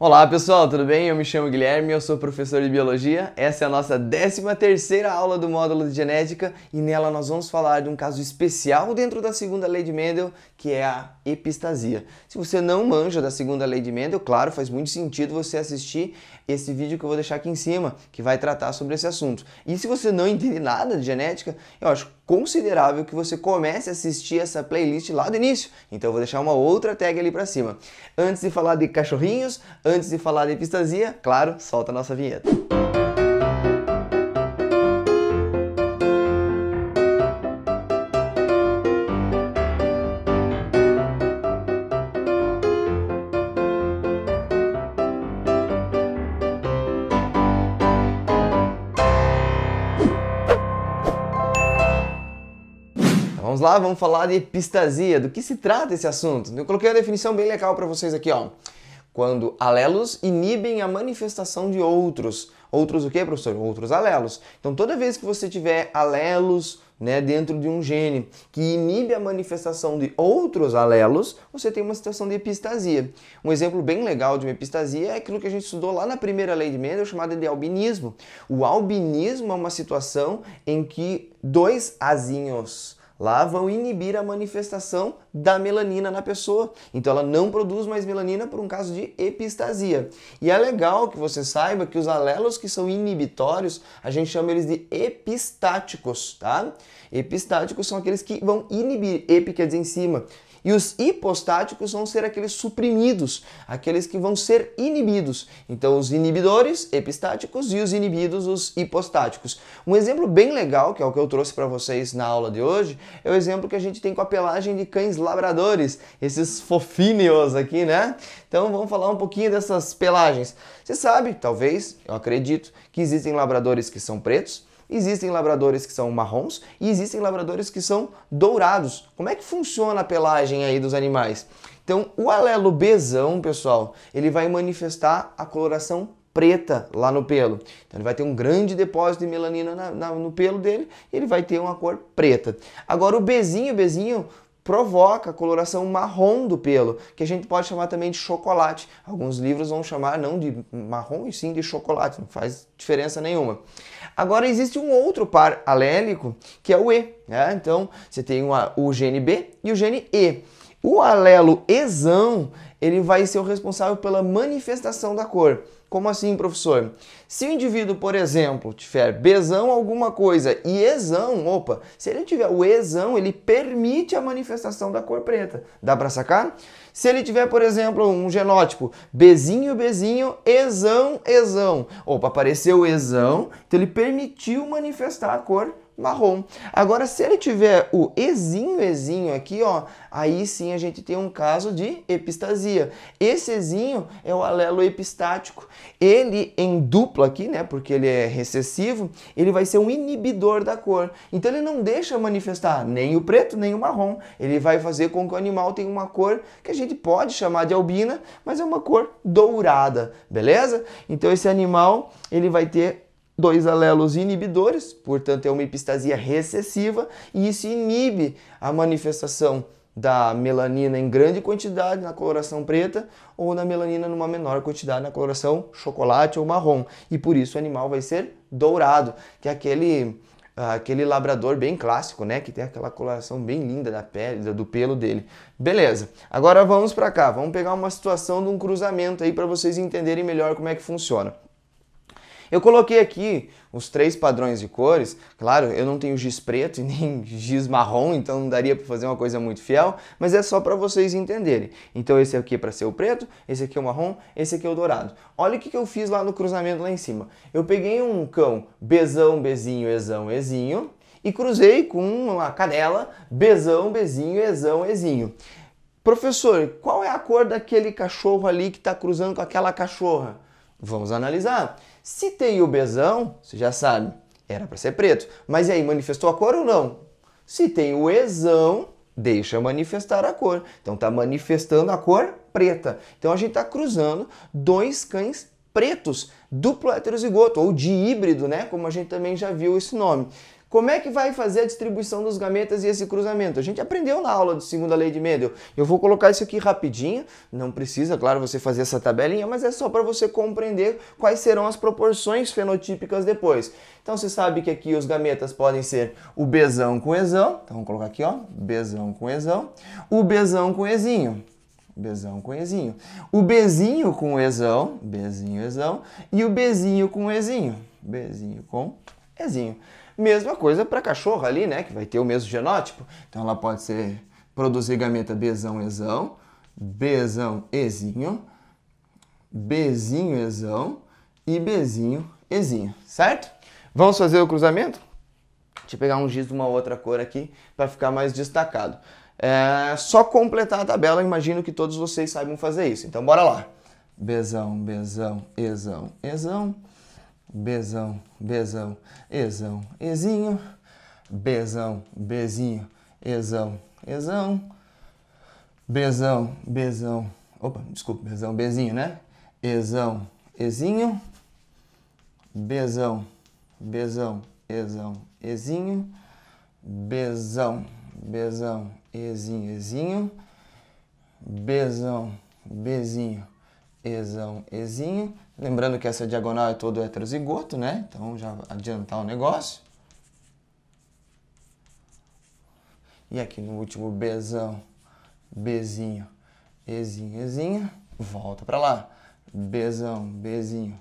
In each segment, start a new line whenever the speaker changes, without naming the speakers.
Olá pessoal, tudo bem? Eu me chamo Guilherme, eu sou professor de Biologia. Essa é a nossa 13 terceira aula do módulo de Genética e nela nós vamos falar de um caso especial dentro da segunda lei de Mendel, que é a epistasia. Se você não manja da segunda lei de Mendel, claro, faz muito sentido você assistir esse vídeo que eu vou deixar aqui em cima, que vai tratar sobre esse assunto. E se você não entende nada de genética, eu acho considerável que você comece a assistir essa playlist lá do início. Então eu vou deixar uma outra tag ali para cima. Antes de falar de cachorrinhos, antes de falar de pistazia, claro, solta a nossa vinheta. vamos lá, vamos falar de epistasia. Do que se trata esse assunto? Eu coloquei uma definição bem legal para vocês aqui, ó. Quando alelos inibem a manifestação de outros. Outros o quê, professor? Outros alelos. Então, toda vez que você tiver alelos né, dentro de um gene que inibe a manifestação de outros alelos, você tem uma situação de epistasia. Um exemplo bem legal de uma epistasia é aquilo que a gente estudou lá na primeira lei de Mendel, chamada de albinismo. O albinismo é uma situação em que dois azinhos lá vão inibir a manifestação da melanina na pessoa. Então ela não produz mais melanina por um caso de epistasia. E é legal que você saiba que os alelos que são inibitórios, a gente chama eles de epistáticos, tá? Epistáticos são aqueles que vão inibir, epi quer dizer em cima, e os hipostáticos vão ser aqueles suprimidos, aqueles que vão ser inibidos. Então, os inibidores epistáticos e os inibidos, os hipostáticos. Um exemplo bem legal, que é o que eu trouxe para vocês na aula de hoje, é o exemplo que a gente tem com a pelagem de cães labradores, esses fofíneos aqui, né? Então, vamos falar um pouquinho dessas pelagens. Você sabe, talvez, eu acredito, que existem labradores que são pretos, Existem labradores que são marrons e existem labradores que são dourados. Como é que funciona a pelagem aí dos animais? Então, o alelo bezão, pessoal, ele vai manifestar a coloração preta lá no pelo. Então ele vai ter um grande depósito de melanina na, na, no pelo dele e ele vai ter uma cor preta. Agora o bezinho, bezinho provoca a coloração marrom do pelo, que a gente pode chamar também de chocolate. Alguns livros vão chamar não de marrom e sim de chocolate, não faz diferença nenhuma. Agora existe um outro par alélico que é o E. Né? Então você tem o gene B e o gene E. O alelo exão ele vai ser o responsável pela manifestação da cor. Como assim, professor? Se o indivíduo, por exemplo, tiver besão alguma coisa e exão, opa, se ele tiver o exão, ele permite a manifestação da cor preta. Dá para sacar? Se ele tiver, por exemplo, um genótipo bezinho, bezinho, exão, exão. Opa, apareceu exão, então ele permitiu manifestar a cor preta marrom. Agora, se ele tiver o ezinho, ezinho aqui, ó, aí sim a gente tem um caso de epistasia. Esse ezinho é o alelo epistático. Ele em dupla aqui, né, porque ele é recessivo, ele vai ser um inibidor da cor. Então ele não deixa manifestar nem o preto, nem o marrom. Ele vai fazer com que o animal tenha uma cor que a gente pode chamar de albina, mas é uma cor dourada, beleza? Então esse animal, ele vai ter dois alelos inibidores, portanto é uma epistasia recessiva, e isso inibe a manifestação da melanina em grande quantidade na coloração preta ou da melanina numa menor quantidade na coloração chocolate ou marrom. E por isso o animal vai ser dourado, que é aquele ah, aquele labrador bem clássico, né, que tem aquela coloração bem linda da pele, do pelo dele. Beleza. Agora vamos para cá, vamos pegar uma situação de um cruzamento aí para vocês entenderem melhor como é que funciona. Eu coloquei aqui os três padrões de cores. Claro, eu não tenho giz preto e nem giz marrom, então não daria para fazer uma coisa muito fiel, mas é só para vocês entenderem. Então esse aqui é para ser o preto, esse aqui é o marrom, esse aqui é o dourado. Olha o que, que eu fiz lá no cruzamento lá em cima. Eu peguei um cão bezão, bezinho, exão, ezinho e cruzei com uma cadela bezão, bezinho, exão, ezinho. Professor, qual é a cor daquele cachorro ali que está cruzando com aquela cachorra? Vamos analisar. Se tem o besão, você já sabe, era para ser preto. Mas e aí, manifestou a cor ou não? Se tem o exão, deixa manifestar a cor. Então está manifestando a cor preta. Então a gente está cruzando dois cães pretos, duplo heterozigoto, ou de híbrido, né? Como a gente também já viu esse nome. Como é que vai fazer a distribuição dos gametas e esse cruzamento? A gente aprendeu na aula de segunda lei de Mendel. Eu vou colocar isso aqui rapidinho, não precisa, claro, você fazer essa tabelinha, mas é só para você compreender quais serão as proporções fenotípicas depois. Então você sabe que aqui os gametas podem ser o besão com exão, então vamos colocar aqui, ó, besão com exão, o besão com ezinho. Bezão com Ezinho. O Bezinho com Ezão, Bezinho, Ezão. E o Bezinho com Ezinho, Bezinho com Ezinho. Mesma coisa para cachorro ali, né? Que vai ter o mesmo genótipo. Então ela pode ser produzir gameta bezão exão, bezão Ezinho, bezinho exão e bezinho Ezinho, certo? Vamos fazer o cruzamento? Deixa eu pegar um giz de uma outra cor aqui para ficar mais destacado. É só completar a tabela, imagino que todos vocês saibam fazer isso. Então bora lá. Bezão, bezão, exão, exão. Bezão, bezão, Ezão, Ezinho. Bezão, bezinho, Ezão, Ezão. Bezão, bezão. Opa, desculpa, bezão, bezinho, né? Ezão, Ezinho. Bezão, bezão, Ezão, Ezinho. Bezão, bezão, Ezinho, Ezinho. Bezão, bezinho ezão ezinho Lembrando que essa diagonal é todo heterozigoto, né? Então já adiantar o negócio. E aqui no último bezão bezinho Ezinho, Ezinho, volta para lá. bezão bezinho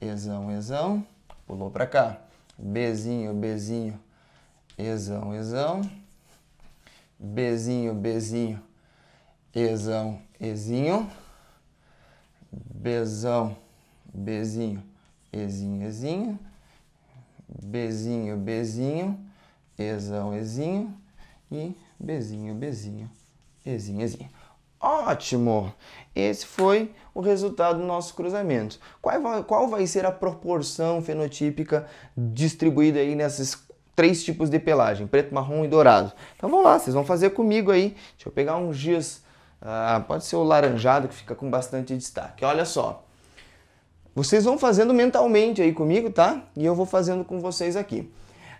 Ezão, Ezão, pulou para cá. bezinho bezinho Ezão, Ezão. bezinho bezinho Ezão, Ezinho. Bezão, Bezinho, Ezinho, Ezinho, Bezinho, Bezinho, Ezão, Ezinho e Bezinho, Bezinho, Ezinho, Ezinho. Ótimo! Esse foi o resultado do nosso cruzamento. Qual vai, qual vai ser a proporção fenotípica distribuída aí nesses três tipos de pelagem, preto, marrom e dourado? Então vamos lá, vocês vão fazer comigo aí. Deixa eu pegar um giz ah, pode ser o laranjado que fica com bastante destaque. Olha só, vocês vão fazendo mentalmente aí comigo, tá? E eu vou fazendo com vocês aqui.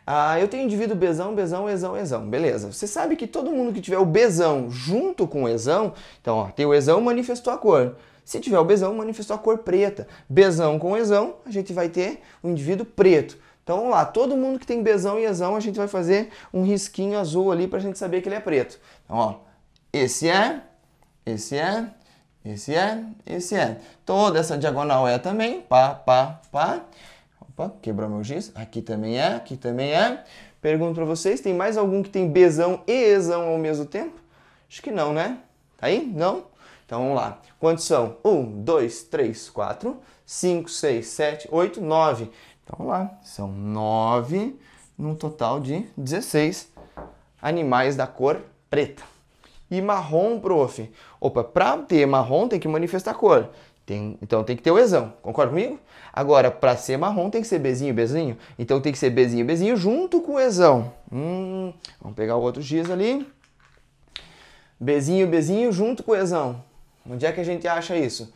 Ah, eu tenho indivíduo besão, besão, exão, exão. Beleza. Você sabe que todo mundo que tiver o besão junto com o exão, então ó, tem o exão, manifestou a cor. Se tiver o besão, manifestou a cor preta. Besão com exão, a gente vai ter o um indivíduo preto. Então vamos lá, todo mundo que tem besão e exão, a gente vai fazer um risquinho azul ali para a gente saber que ele é preto. Então, ó, esse é esse é, esse é, esse é. Toda essa diagonal é também, pá, pá, pá. Opa, quebrou meu giz. Aqui também é, aqui também é. Pergunto para vocês, tem mais algum que tem Bzão e exão ao mesmo tempo? Acho que não, né? Tá aí? Não? Então vamos lá. Quantos são? 1, 2, 3, 4, 5, 6, 7, 8, 9. Então vamos lá. São 9 num total de 16 animais da cor preta e marrom, prof. Opa, para ter marrom tem que manifestar cor. Tem, então tem que ter o exão, concorda comigo? Agora, para ser marrom tem que ser bezinho, bezinho. Então tem que ser bezinho, bezinho junto com o exão. Hum, vamos pegar o outro giz ali. Bezinho, bezinho junto com o exão. Onde é que a gente acha isso?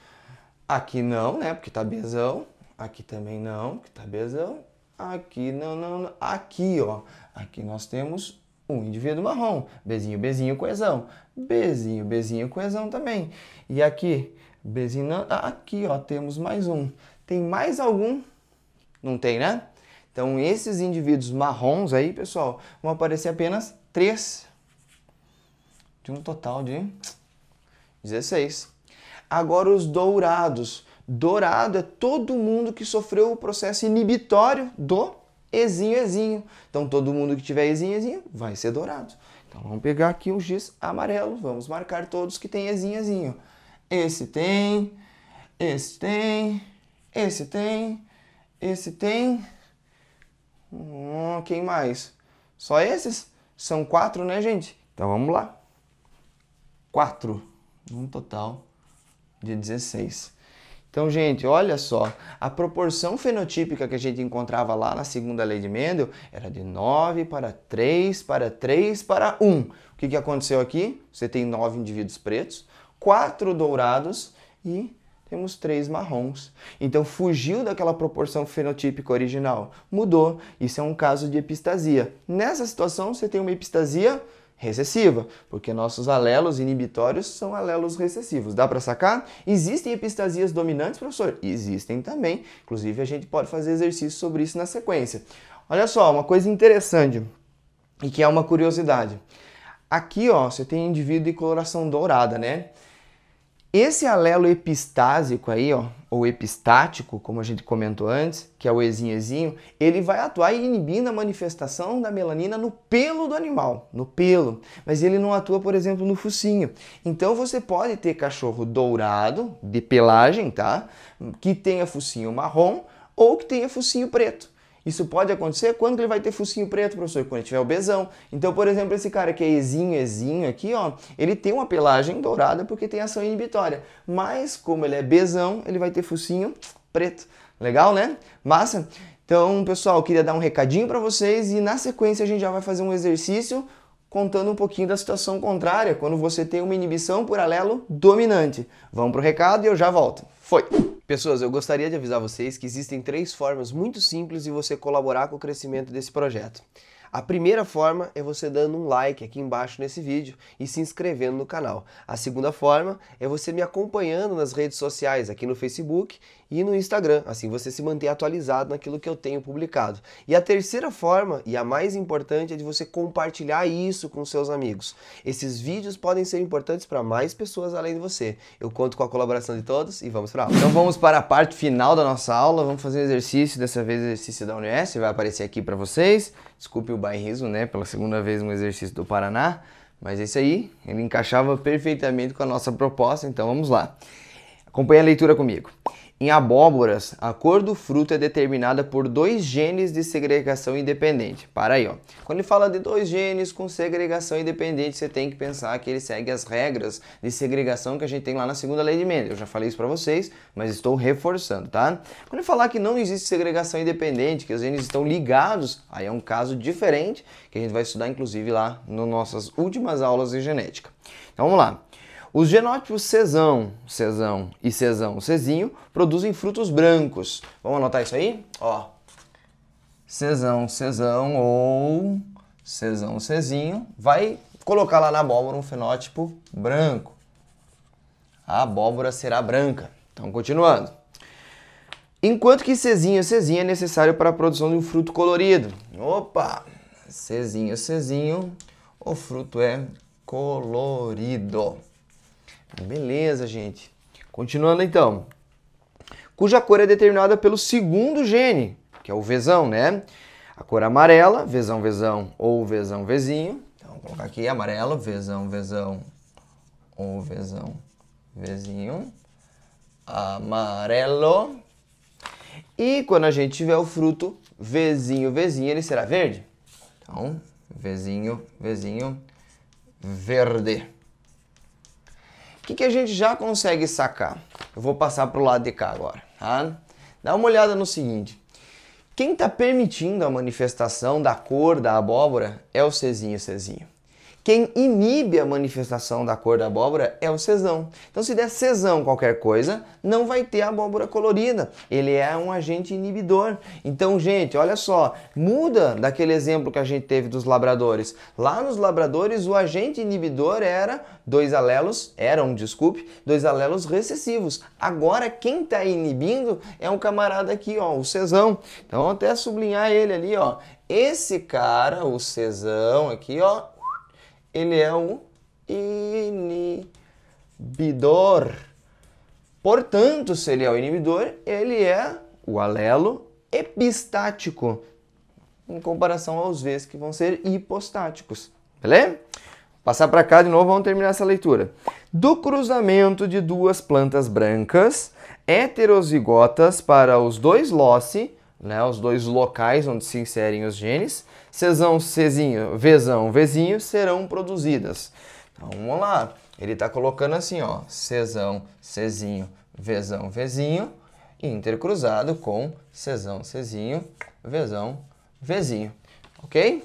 Aqui não, né? Porque tá bezão. Aqui também não, porque tá bezão. Aqui não, não, não. Aqui, ó. Aqui nós temos um indivíduo marrom. Bezinho, bezinho, coesão. Bezinho, bezinho, coesão também. E aqui, bezinho, ah, aqui ó, temos mais um. Tem mais algum? Não tem, né? Então esses indivíduos marrons aí, pessoal, vão aparecer apenas três de um total de 16. Agora os dourados. Dourado é todo mundo que sofreu o processo inibitório do Ezinho, Ezinho. Então todo mundo que tiver Ezinho, Ezinho vai ser dourado. Então vamos pegar aqui o giz amarelo, vamos marcar todos que tem Ezinho, Ezinho. Esse tem, esse tem, esse tem, esse tem. Hum, quem mais? Só esses? São quatro, né, gente? Então vamos lá. Quatro, um total de 16. Então, gente, olha só, a proporção fenotípica que a gente encontrava lá na segunda lei de Mendel era de 9 para 3 para 3 para 1. O que, que aconteceu aqui? Você tem 9 indivíduos pretos, 4 dourados e temos 3 marrons. Então, fugiu daquela proporção fenotípica original, mudou. Isso é um caso de epistasia. Nessa situação, você tem uma epistasia recessiva, porque nossos alelos inibitórios são alelos recessivos. Dá para sacar? Existem epistasias dominantes, professor? Existem também. Inclusive, a gente pode fazer exercício sobre isso na sequência. Olha só, uma coisa interessante e que é uma curiosidade. Aqui, ó, você tem indivíduo de coloração dourada, né? Esse alelo epistásico aí, ó, ou epistático, como a gente comentou antes, que é o ezinhezinho, ele vai atuar inibindo a manifestação da melanina no pelo do animal, no pelo, mas ele não atua, por exemplo, no focinho. Então você pode ter cachorro dourado, de pelagem, tá? Que tenha focinho marrom ou que tenha focinho preto. Isso pode acontecer quando ele vai ter focinho preto, professor, quando ele tiver obesão. Então, por exemplo, esse cara que é ezinho, ezinho aqui, ó, ele tem uma pelagem dourada porque tem ação inibitória. Mas como ele é besão, ele vai ter focinho preto. Legal, né? Massa. Então, pessoal, queria dar um recadinho para vocês e na sequência a gente já vai fazer um exercício contando um pouquinho da situação contrária, quando você tem uma inibição por alelo dominante. Vamos pro recado e eu já volto. Foi. Pessoas, eu gostaria de avisar vocês que existem três formas muito simples de você colaborar com o crescimento desse projeto. A primeira forma é você dando um like aqui embaixo nesse vídeo e se inscrevendo no canal. A segunda forma é você me acompanhando nas redes sociais, aqui no Facebook e no Instagram, assim você se mantém atualizado naquilo que eu tenho publicado. E a terceira forma, e a mais importante, é de você compartilhar isso com seus amigos. Esses vídeos podem ser importantes para mais pessoas além de você. Eu conto com a colaboração de todos e vamos para aula. Então vamos para a parte final da nossa aula, vamos fazer um exercício, dessa vez exercício da UNES, vai aparecer aqui para vocês. Desculpe o bairrismo, né? Pela segunda vez um exercício do Paraná. Mas esse aí, ele encaixava perfeitamente com a nossa proposta, então vamos lá. Acompanhe a leitura comigo. Em abóboras, a cor do fruto é determinada por dois genes de segregação independente. Para aí, ó. Quando ele fala de dois genes com segregação independente, você tem que pensar que ele segue as regras de segregação que a gente tem lá na segunda lei de Mendel. Eu já falei isso para vocês, mas estou reforçando, tá? Quando ele falar que não existe segregação independente, que os genes estão ligados, aí é um caso diferente que a gente vai estudar inclusive lá nas nossas últimas aulas de genética. Então vamos lá. Os genótipos cesão, cesão e cesão, cezinho, produzem frutos brancos. Vamos anotar isso aí? Ó. Cesão, cesão ou cesão, cezinho, vai colocar lá na abóbora um fenótipo branco. A abóbora será branca. Então, continuando. Enquanto que cezinho, cezinho é necessário para a produção de um fruto colorido. Opa! Cezinho, cezinho, o fruto é colorido. Beleza, gente. Continuando então. Cuja cor é determinada pelo segundo gene, que é o Vzão, né? A cor amarela, Vzão, Vzão ou Vzão, Vzinho. Então, vou colocar aqui amarelo, Vzão, Vzão ou Vzão, Vzinho. Amarelo. E quando a gente tiver o fruto Vzinho, Vzinho, ele será verde. Então, Vzinho, Vzinho, verde. O que, que a gente já consegue sacar? Eu vou passar para o lado de cá agora. Tá? Dá uma olhada no seguinte. Quem está permitindo a manifestação da cor da abóbora é o Czinho Czinho. Quem inibe a manifestação da cor da abóbora é o cesão. Então, se der cesão qualquer coisa, não vai ter abóbora colorida. Ele é um agente inibidor. Então, gente, olha só, muda daquele exemplo que a gente teve dos labradores. Lá nos labradores, o agente inibidor era dois alelos, eram, desculpe, dois alelos recessivos. Agora, quem está inibindo é um camarada aqui, ó, o cesão. Então, até sublinhar ele ali, ó. Esse cara, o cesão aqui, ó, ele é um inibidor. Portanto, se ele é o inibidor, ele é o alelo epistático, em comparação aos Vs que vão ser hipostáticos. Beleza? Passar para cá de novo, vamos terminar essa leitura. Do cruzamento de duas plantas brancas, heterozigotas para os dois loci, né, os dois locais onde se inserem os genes, Cesão, cesinho, Vezão, Vezinho serão produzidas. Então vamos lá. Ele está colocando assim, ó, Cesão, cesinho, Vezão, Vezinho, intercruzado com Cesão, cesinho, Vezão, Vezinho. Ok?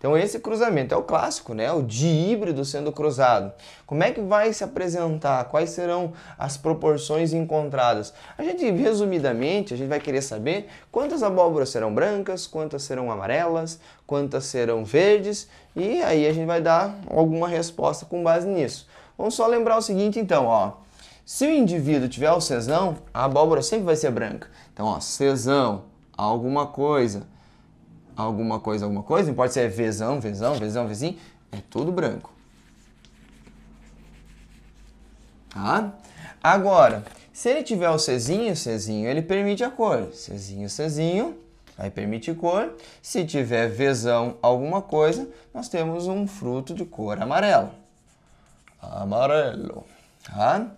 Então esse cruzamento é o clássico, né? O de híbrido sendo cruzado. Como é que vai se apresentar? Quais serão as proporções encontradas? A gente resumidamente, a gente vai querer saber quantas abóboras serão brancas, quantas serão amarelas, quantas serão verdes, e aí a gente vai dar alguma resposta com base nisso. Vamos só lembrar o seguinte então, ó. Se o indivíduo tiver o cesão, a abóbora sempre vai ser branca. Então, ó, cesão, alguma coisa, alguma coisa, alguma coisa, não pode ser vezão vezão vezão Vzinho, é tudo branco. Tá? Agora, se ele tiver o Czinho, Czinho, ele permite a cor. Czinho, Czinho, aí permite cor. Se tiver vezão alguma coisa, nós temos um fruto de cor amarelo. Amarelo. Tá?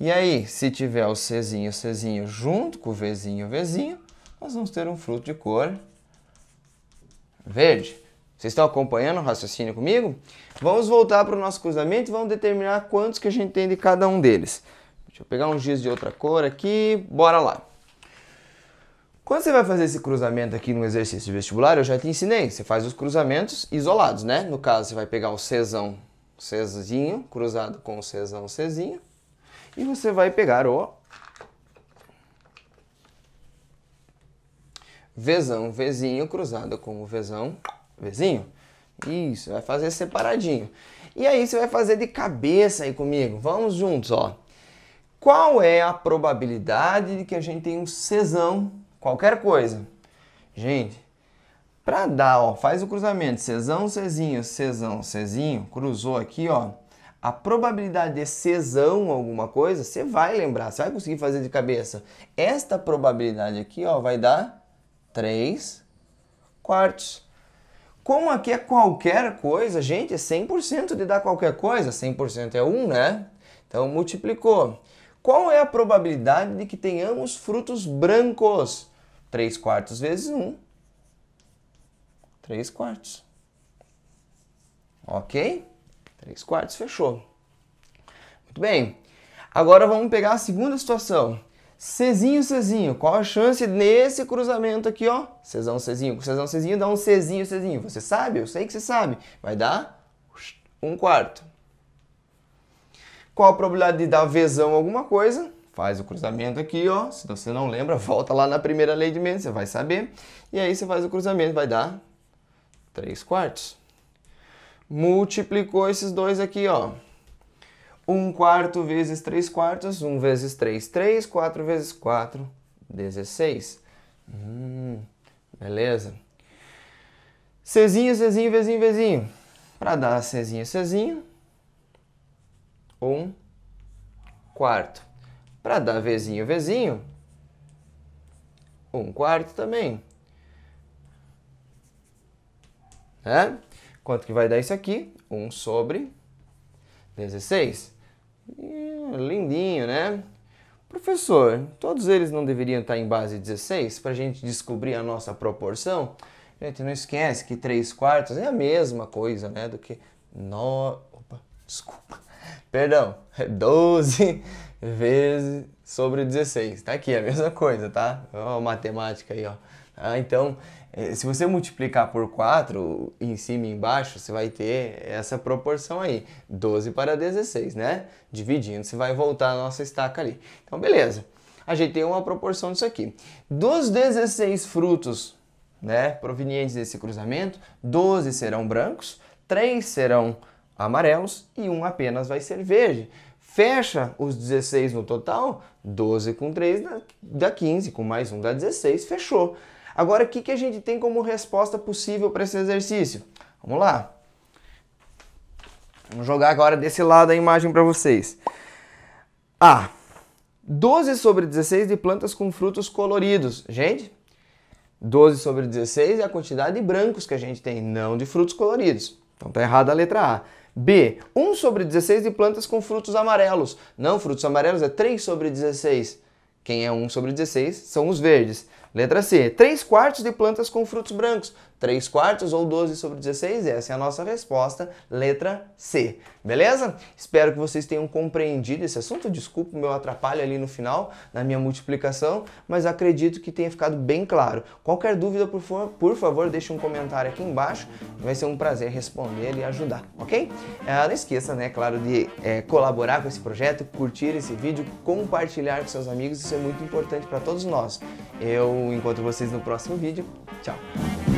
E aí, se tiver o Czinho, Czinho junto com o vezinho Vzinho, nós vamos ter um fruto de cor verde. Vocês estão acompanhando o raciocínio comigo? Vamos voltar para o nosso cruzamento e vamos determinar quantos que a gente tem de cada um deles. Deixa eu pegar um giz de outra cor aqui, bora lá. Quando você vai fazer esse cruzamento aqui no exercício vestibular, eu já te ensinei, você faz os cruzamentos isolados, né? No caso, você vai pegar o cesão, Czinho, cruzado com o cesão, Czinho, e você vai pegar o Vzão, Vzinho, cruzado com o Vzão, Vzinho. Isso, vai fazer separadinho. E aí você vai fazer de cabeça aí comigo. Vamos juntos, ó. Qual é a probabilidade de que a gente tenha um Czão, qualquer coisa? Gente, para dar, ó, faz o cruzamento, Czão, Czinho, Czão, Czinho, cruzou aqui, ó. A probabilidade de Czão alguma coisa, você vai lembrar, você vai conseguir fazer de cabeça. Esta probabilidade aqui, ó, vai dar 3 quartos. Como aqui é qualquer coisa, gente, é 100% de dar qualquer coisa. 100% é 1, né? Então, multiplicou. Qual é a probabilidade de que tenhamos frutos brancos? 3 quartos vezes 1. 3 quartos. Ok? 3 quartos, fechou. Muito bem. Agora vamos pegar a segunda situação. Cezinho, Cezinho, qual a chance nesse cruzamento aqui, ó? Cezão, Cezinho, Cezão, Cezinho, dá um Cezinho, Cezinho. Você sabe? Eu sei que você sabe. Vai dar um quarto. Qual a probabilidade de dar vezão alguma coisa? Faz o cruzamento aqui, ó. Se você não lembra, volta lá na primeira lei de Mendes, você vai saber. E aí você faz o cruzamento, vai dar 3 quartos. Multiplicou esses dois aqui, ó. 1 quarto vezes 3 quartos, 1 vezes 3, 3, 4 vezes 4, 16. Hum, beleza? Czinho, Czinho, Vzinho, Vzinho. Para dar Czinho, Czinho, 1 quarto. Para dar Vzinho, Vzinho, 1 quarto também. Né? Quanto que vai dar isso aqui? 1 sobre 16. É, lindinho, né? Professor, todos eles não deveriam estar em base 16 para a gente descobrir a nossa proporção? Gente, não esquece que 3 quartos é a mesma coisa, né? Do que 9. No... Opa, desculpa. Perdão, é 12 vezes sobre 16. Tá aqui, é a mesma coisa, tá? Ó, matemática aí, ó. Ah, então, é, se você multiplicar por 4, em cima e embaixo, você vai ter essa proporção aí, 12 para 16, né? Dividindo, você vai voltar a nossa estaca ali. Então, beleza. A gente tem uma proporção disso aqui. Dos 16 frutos, né, provenientes desse cruzamento, 12 serão brancos, 3 serão amarelos e um apenas vai ser verde. Fecha os 16 no total, 12 com 3 dá 15, com mais um dá 16, fechou. Agora, o que, que a gente tem como resposta possível para esse exercício? Vamos lá. Vamos jogar agora desse lado a imagem para vocês. A. 12 sobre 16 de plantas com frutos coloridos. Gente, 12 sobre 16 é a quantidade de brancos que a gente tem, não de frutos coloridos. Então tá errada a letra A. B. 1 sobre 16 de plantas com frutos amarelos. Não, frutos amarelos é 3 sobre 16. Quem é 1 sobre 16 são os verdes. Letra C. 3 quartos de plantas com frutos brancos. 3 quartos ou 12 sobre 16? Essa é a nossa resposta, letra C. Beleza? Espero que vocês tenham compreendido esse assunto. Desculpa o meu atrapalho ali no final, na minha multiplicação, mas acredito que tenha ficado bem claro. Qualquer dúvida, por, favor, por favor, deixe um comentário aqui embaixo. Vai ser um prazer responder e ajudar, ok? Eh, não esqueça, né, claro, de é, colaborar com esse projeto, curtir esse vídeo, compartilhar com seus amigos. Isso é muito importante para todos nós. Eu encontro vocês no próximo vídeo. Tchau!